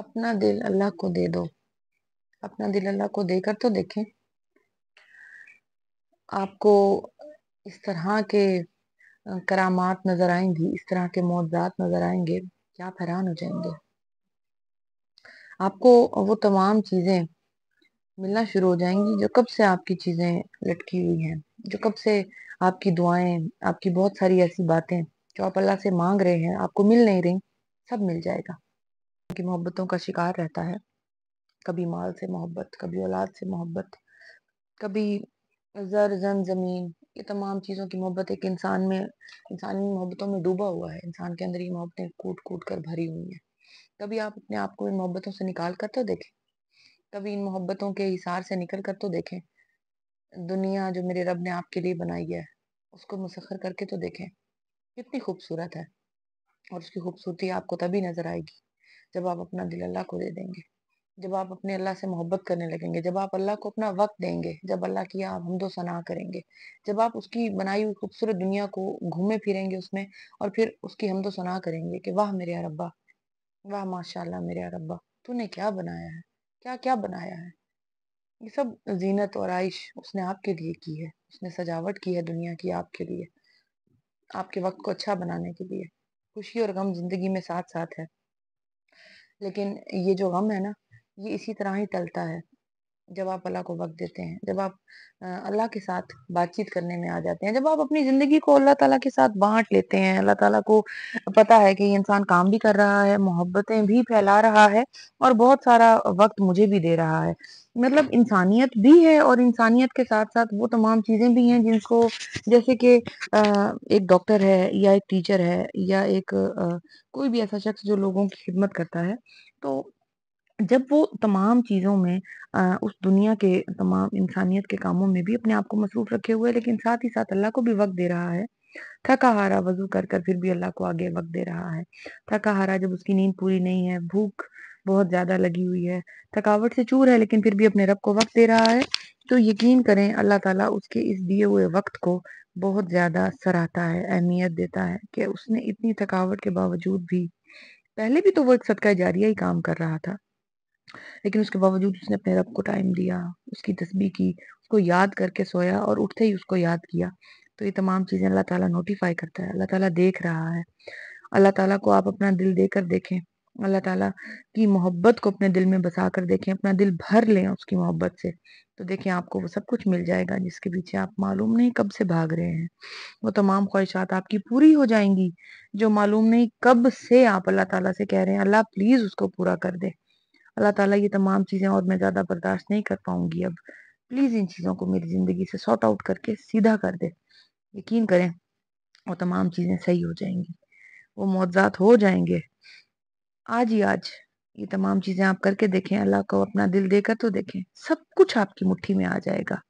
अपना दिल अल्लाह को दे दो अपना दिल अल्लाह को देकर तो देखें आपको इस तरह के करामात नजर आएंगी इस तरह के मौजात नजर आएंगे क्या हैरान हो जाएंगे आपको वो तमाम चीज़ें मिलना शुरू हो जाएंगी जो कब से आपकी चीज़ें लटकी हुई हैं जो कब से आपकी दुआएं आपकी बहुत सारी ऐसी बातें जो आप अल्लाह से मांग रहे हैं आपको मिल नहीं रही सब मिल जाएगा की मोहब्बतों का शिकार रहता है कभी माल से मोहब्बत कभी औलाद से मोहब्बत कभी ज़र जन ज़मीन ये तमाम चीज़ों की मोहब्बत एक इंसान में इंसान मोहब्बतों में डूबा हुआ है इंसान के अंदर ये मोहब्बतें कूट कूट कर भरी हुई हैं कभी आप अपने आप को इन मोहब्बतों से निकाल कर तो देखें कभी इन मोहब्बतों के हिसार से निकल कर तो देखें दुनिया जो मेरे रब ने आपके लिए बनाई है उसको मुसखर करके तो देखें कितनी खूबसूरत है और उसकी खूबसूरती आपको तभी नज़र आएगी जब आप अपना दिल अल्लाह को दे देंगे जब आप अपने अल्लाह से मोहब्बत करने लगेंगे जब आप अल्लाह को अपना वक्त देंगे जब अल्लाह की आप हम दो सना करेंगे जब आप उसकी बनाई हुई खूबसूरत दुनिया को घूमे फिरेंगे उसमें और फिर उसकी हम दो सना करेंगे कि वाह मेरे रब्बा वाह माशाल्लाह मेरे रब्बा तूने क्या बनाया है क्या क्या बनाया है ये सब जीनत और आइश उसने आपके लिए की है उसने सजावट की है दुनिया की आपके लिए आपके वक्त को अच्छा बनाने के लिए खुशी और गम जिंदगी में साथ साथ है लेकिन ये जो गम है ना ये इसी तरह ही टलता है जब आप अल्लाह को वक्त देते हैं जब आप अल्लाह के साथ बातचीत करने में आ जाते हैं जब आप अपनी ज़िंदगी को अल्लाह ताला के साथ बांट लेते हैं अल्लाह ताला को पता है कि ये इंसान काम भी कर रहा है मोहब्बतें भी फैला रहा है और बहुत सारा वक्त मुझे भी दे रहा है मतलब इंसानियत भी है और इंसानियत के साथ साथ वो तमाम चीज़ें भी हैं जिनको जैसे कि एक डॉक्टर है या एक टीचर है या एक कोई भी ऐसा शख्स जो लोगों की खिदमत करता है तो जब वो तमाम चीज़ों में आ, उस दुनिया के तमाम इंसानियत के कामों में भी अपने आप को मसरूफ रखे हुए लेकिन साथ ही साथ अल्लाह को भी वक्त दे रहा है थका हारा वजू कर कर फिर भी अल्लाह को आगे वक्त दे रहा है थका हारा जब उसकी नींद पूरी नहीं है भूख बहुत ज्यादा लगी हुई है थकावट से चूर है लेकिन फिर भी अपने रब को वक्त दे रहा है तो यकीन करें अल्लाह ताला उसके इस दिए हुए वक्त को बहुत ज्यादा सराहता है अहमियत देता है कि उसने इतनी थकावट के बावजूद भी पहले भी तो वो एक सदका जारिया ही काम कर रहा था लेकिन उसके बावजूद उसने अपने रब को टाइम दिया उसकी तस्बी की उसको याद करके सोया और उठते ही उसको याद किया तो ये तमाम चीज़ें अल्लाह ताला नोटिफाई करता है अल्लाह ताला देख रहा है अल्लाह ताला को आप अपना दिल देकर देखें अल्लाह ताला की मोहब्बत को अपने दिल में बसा कर देखें अपना दिल भर लें उसकी मोहब्बत से तो देखें आपको वो सब कुछ मिल जाएगा जिसके पीछे आप मालूम नहीं कब से भाग रहे हैं वो तमाम ख्वाहिशात आपकी पूरी हो जाएंगी जो मालूम नहीं कब से आप अल्लाह ताला से कह रहे हैं अल्लाह प्लीज़ उसको पूरा कर दे अल्लाह ताला ये तमाम चीज़ें और मैं ज़्यादा बर्दाश्त नहीं कर पाऊंगी अब प्लीज़ इन चीज़ों को मेरी ज़िंदगी से सॉर्ट आउट करके सीधा कर दे यकीन करें और तमाम चीज़ें सही हो जाएंगी वो मुआवजात हो जाएंगे आज ही आज ये तमाम चीज़ें आप करके देखें अल्लाह को अपना दिल देकर तो देखें सब कुछ आपकी मुट्ठी में आ जाएगा